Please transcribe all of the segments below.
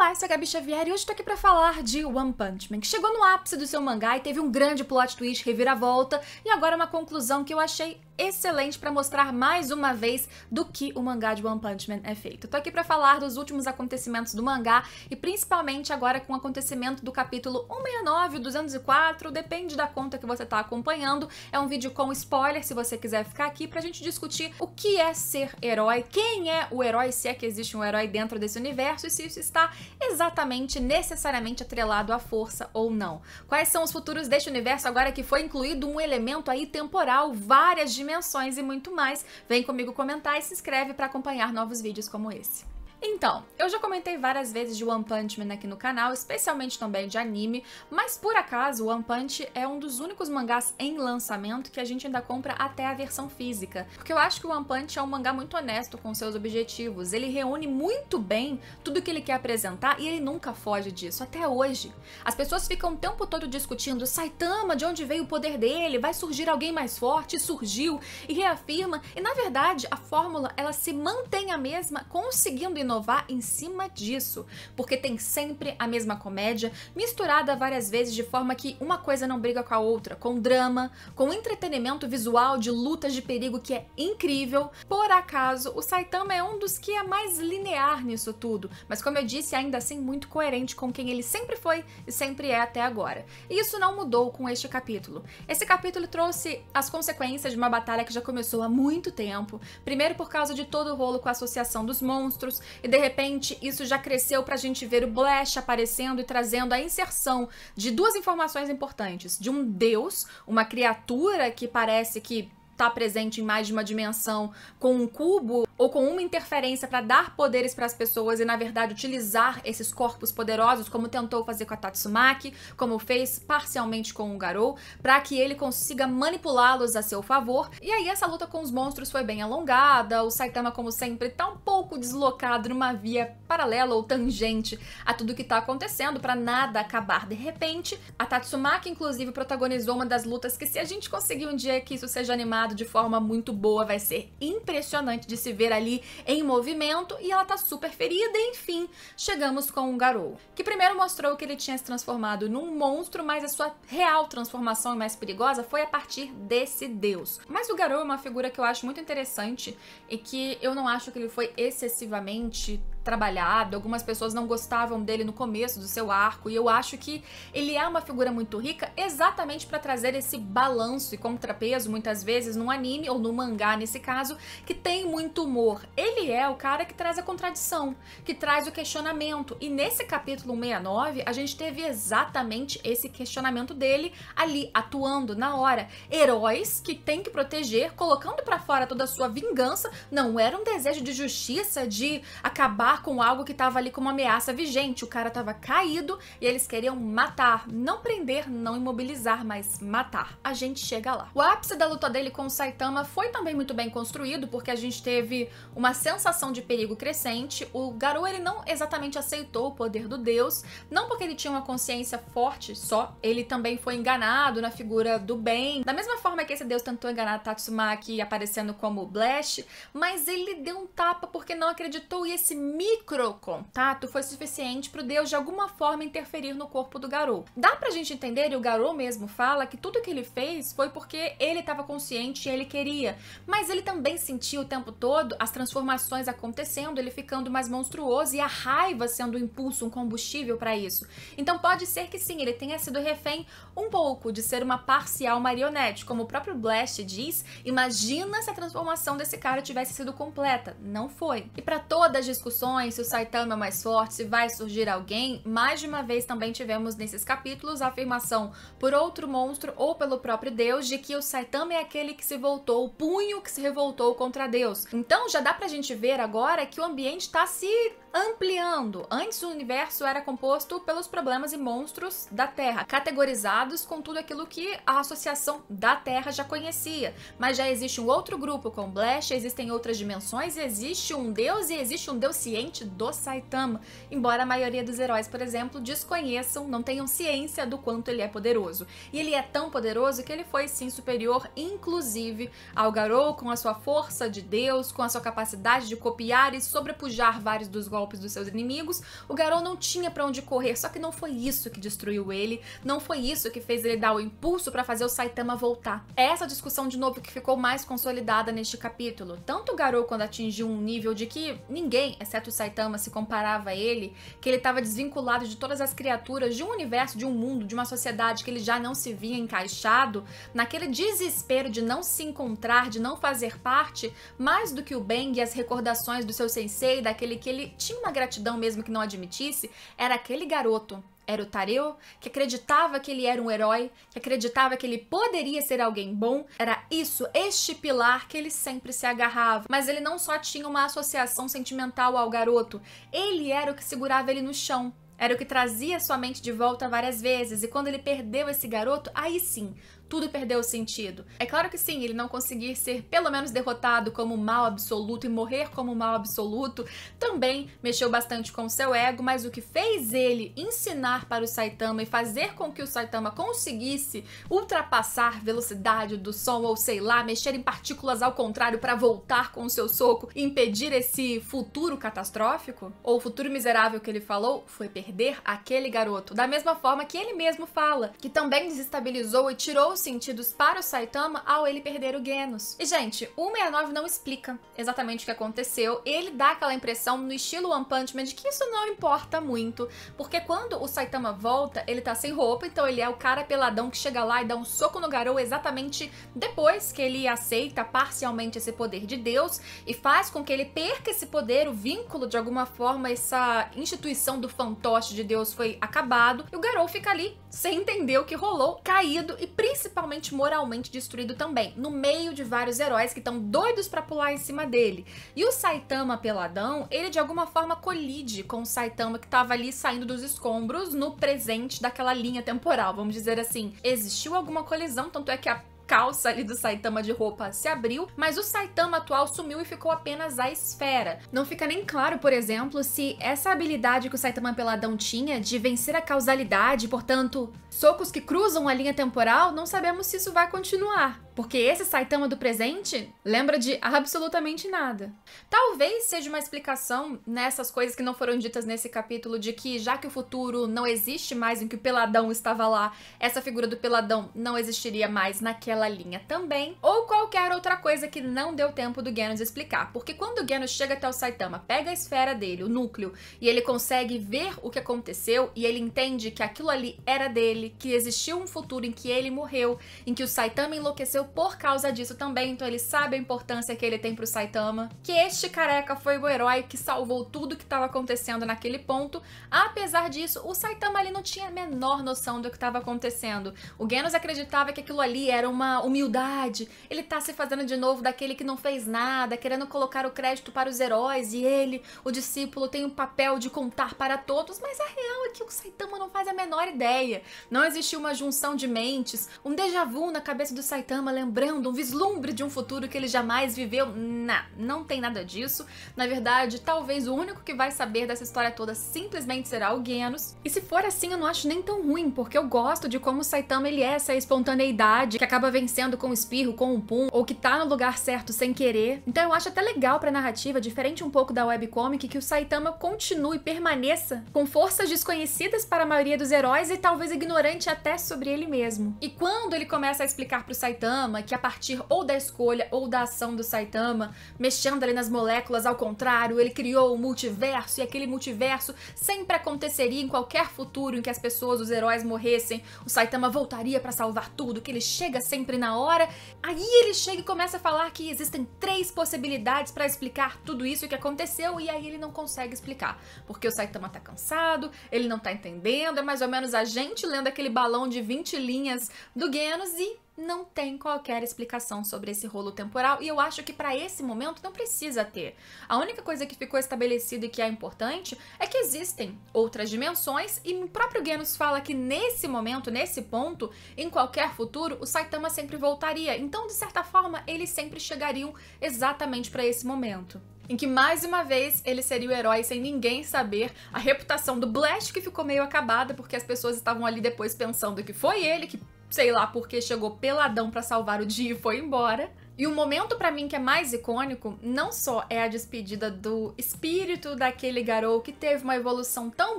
Olá, eu sou a Gabi Xavier e hoje estou aqui para falar de One Punch Man, que chegou no ápice do seu mangá e teve um grande plot twist, reviravolta, e agora uma conclusão que eu achei excelente para mostrar mais uma vez do que o mangá de One Punch Man é feito. Estou tô aqui para falar dos últimos acontecimentos do mangá e principalmente agora com o acontecimento do capítulo 169 204, depende da conta que você tá acompanhando. É um vídeo com spoiler se você quiser ficar aqui pra gente discutir o que é ser herói, quem é o herói, se é que existe um herói dentro desse universo e se isso está exatamente necessariamente atrelado à força ou não. Quais são os futuros deste universo agora que foi incluído um elemento aí temporal, várias dimensões dimensões e muito mais. Vem comigo comentar e se inscreve para acompanhar novos vídeos como esse. Então, eu já comentei várias vezes de One Punch Man aqui no canal, especialmente também de anime, mas por acaso One Punch é um dos únicos mangás em lançamento que a gente ainda compra até a versão física, porque eu acho que o One Punch é um mangá muito honesto com seus objetivos, ele reúne muito bem tudo que ele quer apresentar e ele nunca foge disso, até hoje. As pessoas ficam o tempo todo discutindo Saitama, de onde veio o poder dele, vai surgir alguém mais forte, surgiu, e reafirma, e na verdade a fórmula ela se mantém a mesma, conseguindo inovar em cima disso, porque tem sempre a mesma comédia, misturada várias vezes de forma que uma coisa não briga com a outra, com drama, com entretenimento visual de lutas de perigo que é incrível. Por acaso, o Saitama é um dos que é mais linear nisso tudo, mas como eu disse, ainda assim muito coerente com quem ele sempre foi e sempre é até agora. E isso não mudou com este capítulo. Esse capítulo trouxe as consequências de uma batalha que já começou há muito tempo, primeiro por causa de todo o rolo com a associação dos monstros, e de repente isso já cresceu para a gente ver o Blash aparecendo e trazendo a inserção de duas informações importantes: de um deus, uma criatura que parece que está presente em mais de uma dimensão com um cubo ou com uma interferência para dar poderes para as pessoas e, na verdade, utilizar esses corpos poderosos, como tentou fazer com a Tatsumaki, como fez parcialmente com o Garou, para que ele consiga manipulá-los a seu favor. E aí, essa luta com os monstros foi bem alongada, o Saitama, como sempre, tá um pouco deslocado numa via paralela ou tangente a tudo que tá acontecendo, para nada acabar de repente. A Tatsumaki, inclusive, protagonizou uma das lutas que, se a gente conseguir um dia que isso seja animado de forma muito boa, vai ser impressionante de se ver ali em movimento e ela tá super ferida. E, enfim, chegamos com o Garou, que primeiro mostrou que ele tinha se transformado num monstro, mas a sua real transformação e mais perigosa foi a partir desse deus. Mas o Garou é uma figura que eu acho muito interessante e que eu não acho que ele foi excessivamente trabalhado, algumas pessoas não gostavam dele no começo do seu arco, e eu acho que ele é uma figura muito rica exatamente para trazer esse balanço e contrapeso, muitas vezes, num anime ou no mangá, nesse caso, que tem muito humor. Ele é o cara que traz a contradição, que traz o questionamento, e nesse capítulo 69 a gente teve exatamente esse questionamento dele ali, atuando na hora. Heróis que tem que proteger, colocando para fora toda a sua vingança, não era um desejo de justiça, de acabar com algo que estava ali como ameaça vigente. O cara estava caído e eles queriam matar, não prender, não imobilizar, mas matar. A gente chega lá. O ápice da luta dele com o Saitama foi também muito bem construído, porque a gente teve uma sensação de perigo crescente. O Garou ele não exatamente aceitou o poder do Deus, não porque ele tinha uma consciência forte só, ele também foi enganado na figura do bem. Da mesma forma que esse Deus tentou enganar Tatsumaki aparecendo como Blash, mas ele deu um tapa porque não acreditou e esse mito micro contato foi suficiente para Deus de alguma forma interferir no corpo do garoto. Dá pra gente entender, e o garoto mesmo fala, que tudo que ele fez foi porque ele estava consciente e ele queria, mas ele também sentiu o tempo todo as transformações acontecendo, ele ficando mais monstruoso e a raiva sendo um impulso, um combustível para isso. Então pode ser que sim, ele tenha sido refém um pouco de ser uma parcial marionete, como o próprio Blast diz, imagina se a transformação desse cara tivesse sido completa. Não foi. E para todas as discussões se o Saitama é mais forte, se vai surgir alguém, mais de uma vez também tivemos nesses capítulos a afirmação por outro monstro ou pelo próprio Deus de que o Saitama é aquele que se voltou, o punho que se revoltou contra Deus. Então já dá pra gente ver agora que o ambiente tá se ampliando. Antes o universo era composto pelos problemas e monstros da Terra, categorizados com tudo aquilo que a associação da Terra já conhecia. Mas já existe um outro grupo com Blast, existem outras dimensões, existe um deus e existe um deus ciente do Saitama. Embora a maioria dos heróis, por exemplo, desconheçam, não tenham ciência do quanto ele é poderoso. E ele é tão poderoso que ele foi sim superior, inclusive ao Garou, com a sua força de deus, com a sua capacidade de copiar e sobrepujar vários dos golpes golpes dos seus inimigos. O Garou não tinha para onde correr, só que não foi isso que destruiu ele, não foi isso que fez ele dar o impulso para fazer o Saitama voltar. É essa discussão de novo que ficou mais consolidada neste capítulo. Tanto o Garou quando atingiu um nível de que ninguém, exceto o Saitama, se comparava a ele, que ele estava desvinculado de todas as criaturas de um universo, de um mundo, de uma sociedade que ele já não se via encaixado, naquele desespero de não se encontrar, de não fazer parte, mais do que o Bang e as recordações do seu sensei, daquele que ele tinha tinha uma gratidão mesmo que não admitisse era aquele garoto. Era o Tareu, que acreditava que ele era um herói, que acreditava que ele poderia ser alguém bom. Era isso, este pilar que ele sempre se agarrava. Mas ele não só tinha uma associação sentimental ao garoto, ele era o que segurava ele no chão. Era o que trazia sua mente de volta várias vezes, e quando ele perdeu esse garoto, aí sim, tudo perdeu sentido. É claro que sim, ele não conseguir ser pelo menos derrotado como mal absoluto e morrer como mal absoluto também mexeu bastante com o seu ego, mas o que fez ele ensinar para o Saitama e fazer com que o Saitama conseguisse ultrapassar velocidade do som ou sei lá, mexer em partículas ao contrário para voltar com o seu soco e impedir esse futuro catastrófico ou futuro miserável que ele falou foi perder aquele garoto. Da mesma forma que ele mesmo fala, que também desestabilizou e tirou sentidos para o Saitama ao ele perder o Genos. E, gente, o 69 não explica exatamente o que aconteceu. Ele dá aquela impressão no estilo One Punch Man de que isso não importa muito, porque quando o Saitama volta, ele tá sem roupa, então ele é o cara peladão que chega lá e dá um soco no Garou exatamente depois que ele aceita parcialmente esse poder de Deus e faz com que ele perca esse poder, o vínculo de alguma forma, essa instituição do fantoche de Deus foi acabado, e o Garou fica ali sem entender o que rolou, caído e principalmente moralmente destruído também, no meio de vários heróis que estão doidos para pular em cima dele. E o Saitama peladão, ele de alguma forma colide com o Saitama que estava ali saindo dos escombros no presente daquela linha temporal, vamos dizer assim. Existiu alguma colisão, tanto é que a calça ali do Saitama de roupa se abriu, mas o Saitama atual sumiu e ficou apenas a esfera. Não fica nem claro, por exemplo, se essa habilidade que o Saitama Peladão tinha de vencer a causalidade, portanto, socos que cruzam a linha temporal, não sabemos se isso vai continuar. Porque esse Saitama do presente lembra de absolutamente nada. Talvez seja uma explicação nessas coisas que não foram ditas nesse capítulo de que já que o futuro não existe mais em que o peladão estava lá, essa figura do peladão não existiria mais naquela linha também, ou qualquer outra coisa que não deu tempo do Genos explicar. Porque quando o Genos chega até o Saitama, pega a esfera dele, o núcleo, e ele consegue ver o que aconteceu e ele entende que aquilo ali era dele, que existiu um futuro em que ele morreu, em que o Saitama enlouqueceu por causa disso também, então ele sabe a importância que ele tem pro Saitama. Que este careca foi o herói que salvou tudo que estava acontecendo naquele ponto. Apesar disso, o Saitama ali não tinha a menor noção do que estava acontecendo. O Genos acreditava que aquilo ali era uma humildade. Ele tá se fazendo de novo daquele que não fez nada, querendo colocar o crédito para os heróis. E ele, o discípulo, tem o um papel de contar para todos, mas a real é que o Saitama não faz a menor ideia. Não existiu uma junção de mentes, um déjà vu na cabeça do Saitama lembrando, um vislumbre de um futuro que ele jamais viveu. Não, não tem nada disso. Na verdade, talvez o único que vai saber dessa história toda simplesmente será o Genos. E se for assim, eu não acho nem tão ruim, porque eu gosto de como o Saitama ele é essa espontaneidade que acaba vencendo com o espirro, com o pum, ou que tá no lugar certo sem querer. Então eu acho até legal pra narrativa, diferente um pouco da webcomic, que o Saitama continue, permaneça com forças desconhecidas para a maioria dos heróis e talvez ignorante até sobre ele mesmo. E quando ele começa a explicar pro Saitama Saitama, que a partir ou da escolha ou da ação do Saitama, mexendo ali nas moléculas ao contrário, ele criou o um multiverso e aquele multiverso sempre aconteceria em qualquer futuro em que as pessoas, os heróis morressem, o Saitama voltaria para salvar tudo, que ele chega sempre na hora. Aí ele chega e começa a falar que existem três possibilidades para explicar tudo isso que aconteceu e aí ele não consegue explicar, porque o Saitama tá cansado, ele não tá entendendo, é mais ou menos a gente lendo aquele balão de 20 linhas do Genos e não tem qualquer explicação sobre esse rolo temporal e eu acho que para esse momento não precisa ter. A única coisa que ficou estabelecida e que é importante é que existem outras dimensões e o próprio Genos fala que nesse momento, nesse ponto, em qualquer futuro, o Saitama sempre voltaria. Então, de certa forma, eles sempre chegariam exatamente para esse momento em que mais uma vez ele seria o herói sem ninguém saber. A reputação do Blast que ficou meio acabada porque as pessoas estavam ali depois pensando que foi ele que sei lá porque chegou peladão para salvar o dia e foi embora. E o momento para mim que é mais icônico não só é a despedida do espírito daquele garoto que teve uma evolução tão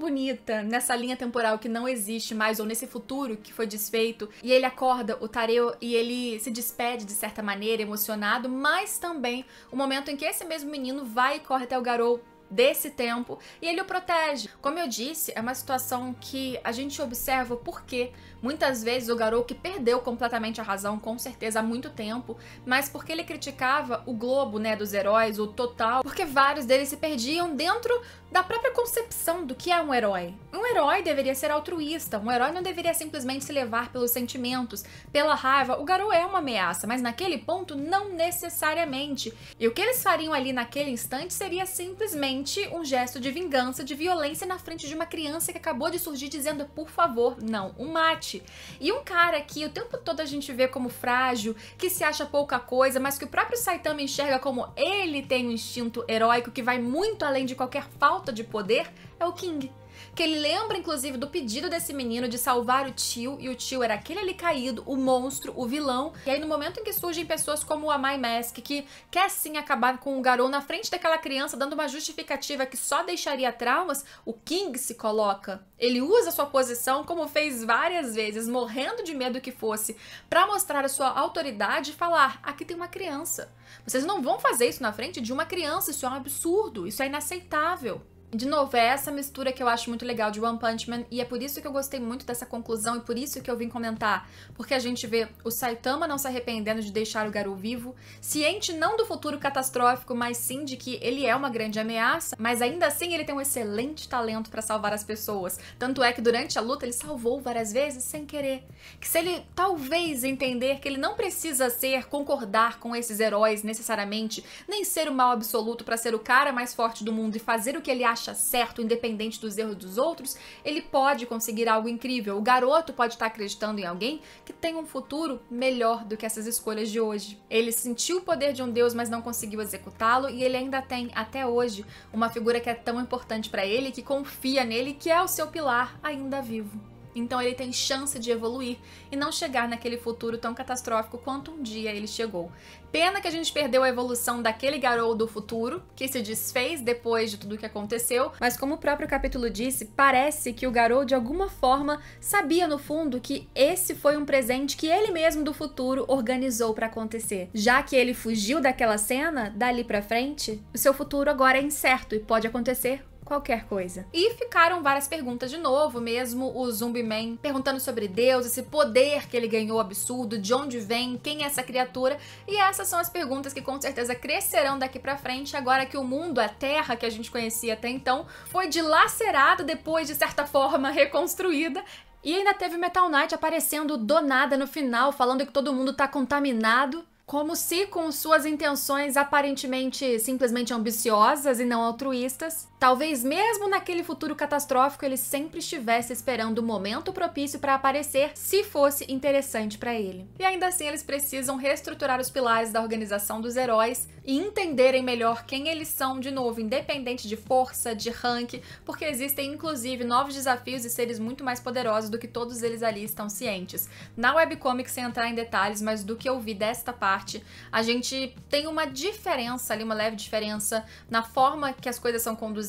bonita nessa linha temporal que não existe mais ou nesse futuro que foi desfeito, e ele acorda o Tareo e ele se despede de certa maneira emocionado, mas também o momento em que esse mesmo menino vai e corre até o garoto desse tempo e ele o protege. Como eu disse, é uma situação que a gente observa porque Muitas vezes o garoto que perdeu completamente a razão, com certeza há muito tempo, mas porque ele criticava o globo, né, dos heróis, o total, porque vários deles se perdiam dentro da própria concepção do que é um herói. Um herói deveria ser altruísta, um herói não deveria simplesmente se levar pelos sentimentos, pela raiva. O garoto é uma ameaça, mas naquele ponto não necessariamente. E o que eles fariam ali naquele instante seria simplesmente um gesto de vingança, de violência na frente de uma criança que acabou de surgir dizendo: "Por favor, não, o mate" forte. E um cara que o tempo todo a gente vê como frágil, que se acha pouca coisa, mas que o próprio Saitama enxerga como ele tem um instinto heróico que vai muito além de qualquer falta de poder, é o King que ele lembra inclusive do pedido desse menino de salvar o tio, e o tio era aquele ali caído, o monstro, o vilão. E aí no momento em que surgem pessoas como o Amai Mask, que quer sim acabar com o Garou na frente daquela criança, dando uma justificativa que só deixaria traumas, o King se coloca. Ele usa sua posição, como fez várias vezes, morrendo de medo que fosse, para mostrar a sua autoridade e falar: aqui tem uma criança. Vocês não vão fazer isso na frente de uma criança, isso é um absurdo, isso é inaceitável. De novo, é essa mistura que eu acho muito legal de One Punch Man, e é por isso que eu gostei muito dessa conclusão e por isso que eu vim comentar. Porque a gente vê o Saitama não se arrependendo de deixar o Garou vivo, ciente não do futuro catastrófico, mas sim de que ele é uma grande ameaça, mas ainda assim ele tem um excelente talento para salvar as pessoas. Tanto é que durante a luta ele salvou várias vezes sem querer. Que se ele talvez entender que ele não precisa ser, concordar com esses heróis necessariamente, nem ser o mal absoluto para ser o cara mais forte do mundo e fazer o que ele acha acha certo, independente dos erros dos outros, ele pode conseguir algo incrível. O garoto pode estar acreditando em alguém que tem um futuro melhor do que essas escolhas de hoje. Ele sentiu o poder de um Deus, mas não conseguiu executá-lo, e ele ainda tem, até hoje, uma figura que é tão importante para ele, que confia nele, que é o seu pilar ainda vivo. Então ele tem chance de evoluir e não chegar naquele futuro tão catastrófico quanto um dia ele chegou. Pena que a gente perdeu a evolução daquele garoto do futuro, que se desfez depois de tudo o que aconteceu, mas como o próprio capítulo disse, parece que o garoto de alguma forma sabia no fundo que esse foi um presente que ele mesmo do futuro organizou para acontecer. Já que ele fugiu daquela cena, dali para frente, o seu futuro agora é incerto e pode acontecer qualquer coisa. E ficaram várias perguntas de novo, mesmo o Zumbi Man perguntando sobre Deus, esse poder que ele ganhou absurdo, de onde vem, quem é essa criatura. E essas são as perguntas que com certeza crescerão daqui para frente, agora que o mundo, a Terra que a gente conhecia até então, foi dilacerado depois de certa forma reconstruída e ainda teve Metal Knight aparecendo do nada no final, falando que todo mundo tá contaminado, como se com suas intenções aparentemente simplesmente ambiciosas e não altruístas, Talvez mesmo naquele futuro catastrófico ele sempre estivesse esperando o momento propício para aparecer, se fosse interessante para ele. E ainda assim eles precisam reestruturar os pilares da organização dos heróis e entenderem melhor quem eles são de novo, independente de força, de rank, porque existem inclusive novos desafios e seres muito mais poderosos do que todos eles ali estão cientes. Na webcomic sem entrar em detalhes, mas do que eu vi desta parte, a gente tem uma diferença ali, uma leve diferença na forma que as coisas são conduzidas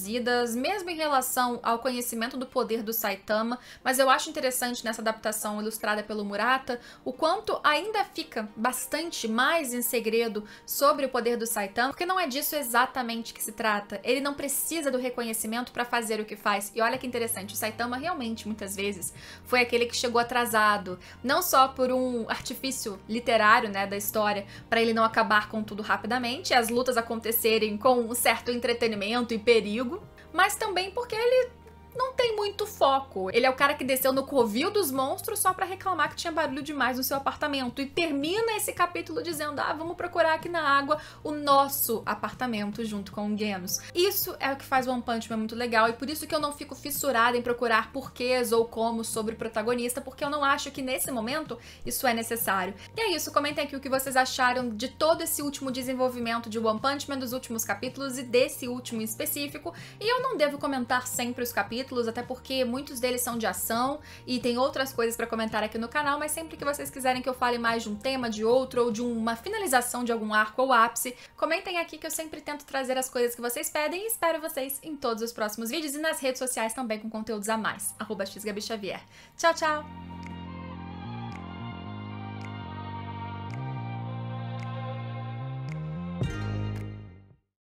mesmo em relação ao conhecimento do poder do Saitama, mas eu acho interessante nessa adaptação ilustrada pelo Murata o quanto ainda fica bastante mais em segredo sobre o poder do Saitama, porque não é disso exatamente que se trata. Ele não precisa do reconhecimento para fazer o que faz. E olha que interessante, o Saitama realmente muitas vezes foi aquele que chegou atrasado, não só por um artifício literário, né, da história, para ele não acabar com tudo rapidamente, as lutas acontecerem com um certo entretenimento e perigo, mas também porque ele não tem muito foco. Ele é o cara que desceu no covil dos monstros só para reclamar que tinha barulho demais no seu apartamento. E termina esse capítulo dizendo: ah, vamos procurar aqui na água o nosso apartamento junto com o Genos. Isso é o que faz One Punch Man muito legal e por isso que eu não fico fissurada em procurar porquês ou como sobre o protagonista, porque eu não acho que nesse momento isso é necessário. E é isso, comentem aqui o que vocês acharam de todo esse último desenvolvimento de One Punch Man, dos últimos capítulos e desse último em específico. E eu não devo comentar sempre os capítulos capítulos, até porque muitos deles são de ação e tem outras coisas para comentar aqui no canal, mas sempre que vocês quiserem que eu fale mais de um tema, de outro, ou de uma finalização de algum arco ou ápice, comentem aqui que eu sempre tento trazer as coisas que vocês pedem e espero vocês em todos os próximos vídeos e nas redes sociais também com conteúdos a mais. Arroba xgabiXavier. Tchau, tchau!